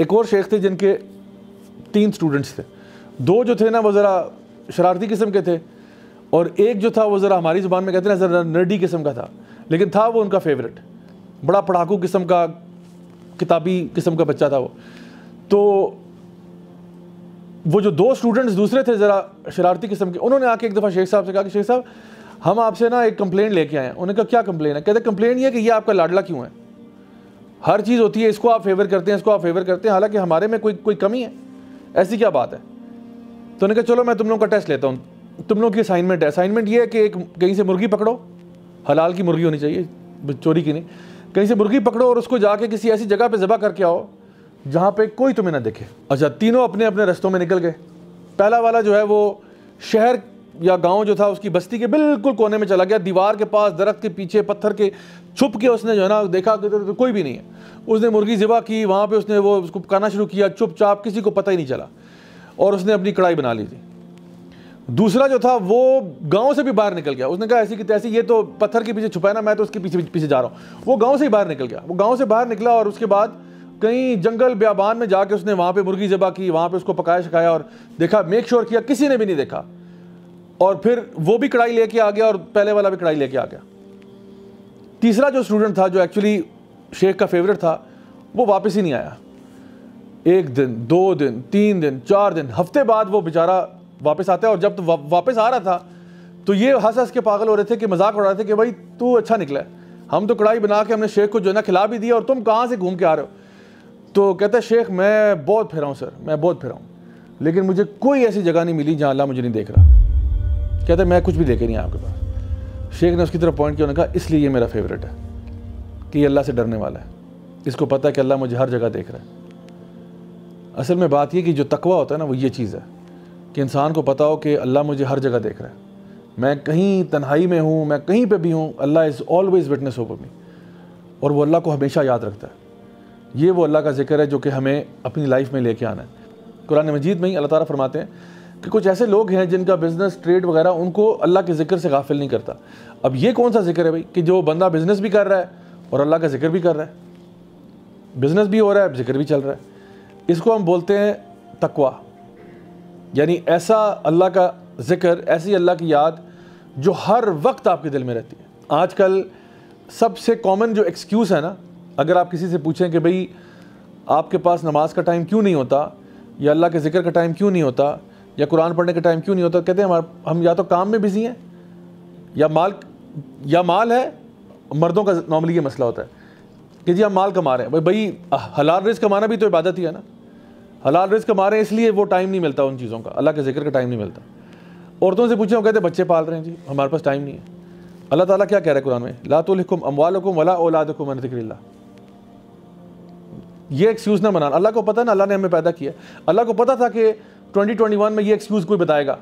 एक और शेख थे जिनके तीन स्टूडेंट्स थे दो जो थे ना वो ज़रा शरारती किस्म के थे और एक जो था वो ज़रा हमारी ज़ुबान में कहते ना ज़रा नर्डी किस्म का था लेकिन था वो उनका फेवरेट बड़ा पढ़ाकू किस्म का किताबी किस्म का बच्चा था वो तो वो जो दो स्टूडेंट्स दूसरे थे ज़रा शरारती किस्म के उन्होंने आके एक दफ़ा शेख साहब से कहा कि शेख साहब हम आपसे ना एक कंप्लेंट लेके आए हैं उन्होंने कहा क्या कंप्लेन है कहते कंप्लेन ये कि ये आपका लाडला क्यों है हर चीज़ होती है इसको आप फेवर करते हैं इसको आप फेवर करते हैं हालांकि हमारे में कोई कोई कमी है ऐसी क्या बात है तो उन्होंने कहा चलो मैं तुम लोगों का टेस्ट लेता हूँ तुम लोगों की असाइनमेंट है असाइनमेंट ये है कि एक कहीं से मुर्गी पकड़ो हलाल की मुर्गी होनी चाहिए चोरी की नहीं कहीं से मुर्गी पकड़ो और उसको जाके किसी ऐसी जगह पर ज़बह करके आओ जहाँ पर कोई तुम्हें ना दिखे अच्छा तीनों अपने अपने रस्तों में निकल गए पहला वाला जो है वो शहर या गांव जो था उसकी बस्ती के बिल्कुल कोने में चला गया दीवार के पास दरख्त के पीछे पत्थर के छुप के उसने जो है ना देखा कि तो, तो कोई भी नहीं है उसने मुर्गी ज़िबा की वहाँ पे उसने वो उसको पकाना शुरू किया चुपचाप किसी को पता ही नहीं चला और उसने अपनी कढ़ाई बना ली थी दूसरा जो था वो गांव से भी बाहर निकल गया उसने कहा ऐसी कि तैसी ये तो पत्थर के पीछे छुपा ना मैं तो उसके पीछे पीछे जा रहा हूँ वो गांव से ही बाहर निकल गया वो गांव से बाहर निकला और उसके बाद कहीं जंगल ब्याबान में जाके उसने वहाँ पे मुर्गी जबा की वहाँ पे उसको पकाया शकाया और देखा मेक श्योर किया किसी ने भी नहीं देखा और फिर वो भी कढ़ाई लेके आ गया और पहले वाला भी कढ़ाई लेके आ गया तीसरा जो स्टूडेंट था जो एक्चुअली शेख का फेवरेट था वो वापस ही नहीं आया एक दिन दो दिन तीन दिन चार दिन हफ्ते बाद वो बेचारा वापस आता है और जब तो वा, वापस आ रहा था तो ये हंस हंस के पागल हो रहे थे कि मजाक उड़ा रहे थे कि भाई तू अच्छा निकला है हम तो कढ़ाई बना के हमने शेख को जो है ना खिला भी दिया और तुम कहाँ से घूम के आ रहे हो तो कहते शेख मैं बहुत फिरा हूँ सर मैं बहुत फिरा हूँ लेकिन मुझे कोई ऐसी जगह नहीं मिली जहाँ अल्लाह मुझे नहीं देख रहा कहते मैं कुछ भी लेके नहीं आपके पास शेख ने उसकी तरफ पॉइंट किया उन्होंने कहा इसलिए ये मेरा फेवरेट है कि ये अल्लाह से डरने वाला है इसको पता है कि अल्लाह मुझे हर जगह देख रहा है असल में बात यह कि जो तकवा होता है ना वो ये चीज़ है कि इंसान को पता हो कि अल्लाह मुझे हर जगह देख रहा है मैं कहीं तन्हाई में हूँ मैं कहीं पर भी हूँ Allah is always witness over me और वो अल्लाह को हमेशा याद रखता है ये वो अल्लाह का जिक्र है जो कि हमें अपनी लाइफ में लेके आना है कुरान मजीद में ही अल्लाह ताला फरमाते हैं कि कुछ ऐसे लोग हैं जिनका बिजनेस ट्रेड वगैरह उनको अल्लाह के जिक्र से गाफिल नहीं करता अब ये कौन सा जिक्र है भाई कि जो बंदा बिजनेस भी कर रहा है और अल्लाह का जिक्र भी कर रहा है बिजनेस भी हो रहा है जिक्र भी चल रहा है इसको हम बोलते हैं तकवा यानी ऐसा अल्लाह का जिक्र ऐसी अल्लाह की याद जो हर वक्त आपके दिल में रहती है आजकल सबसे कॉमन जो एक्सक्यूज़ है ना अगर आप किसी से पूछें कि भाई आपके पास नमाज का टाइम क्यों नहीं होता या अल्लाह के ज़िक्र का टाइम क्यों नहीं होता या कुरान पढ़ने का टाइम क्यों नहीं होता कहते हैं हम या तो काम में बिज़ी हैं या माल या माल है मर्दों का नॉर्मली ये मसला होता है कि जी हम माल कमा रहे हैं भाई भाई हलाल रिज कमाना भी तो इबादत ही है ना हलाल रिज कमा रहे हैं इसलिए वो टाइम नहीं मिलता उन चीज़ों का अल्लाह के जिक्र का टाइम नहीं मिलता औरतों से पूछे हम कहते बच्चे पाल रहे हैं जी हमारे पास टाइम नहीं है अल्लाह ताला क्या कह रहा है कुरान में ला तो अमवाल वला औलाद हुकुम जिक्र ये एक्सक्यूज़ ना बनाना अल्लाह को पता ना अल्लाह ने हमें पैदा किया अल्लाह को पता था कि 2021 में ये एक्सक्यूज़ कोई बताएगा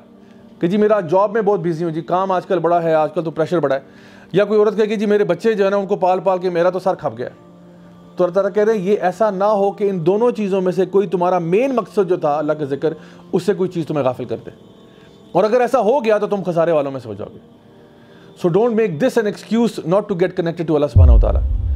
कि जी मेरा जॉब में बहुत बिजी हूँ जी काम आजकल बड़ा है आजकल तो प्रेशर बड़ा है या कोई औरत कि जी मेरे बच्चे जो है ना उनको पाल पाल के मेरा तो सर खप गया तो अल्लाह तारा कह रहे हैं ये ऐसा ना हो कि इन दोनों चीज़ों में से कोई तुम्हारा मेन मकसद जो था अल्लाह का जिक्र उससे कोई चीज़ तुम्हें गाफिल कर दे और अगर ऐसा हो गया तो तुम खसारे वालों में से हो जाओगे so don't make this an excuse not to get connected to Allah सुबहाना उतारा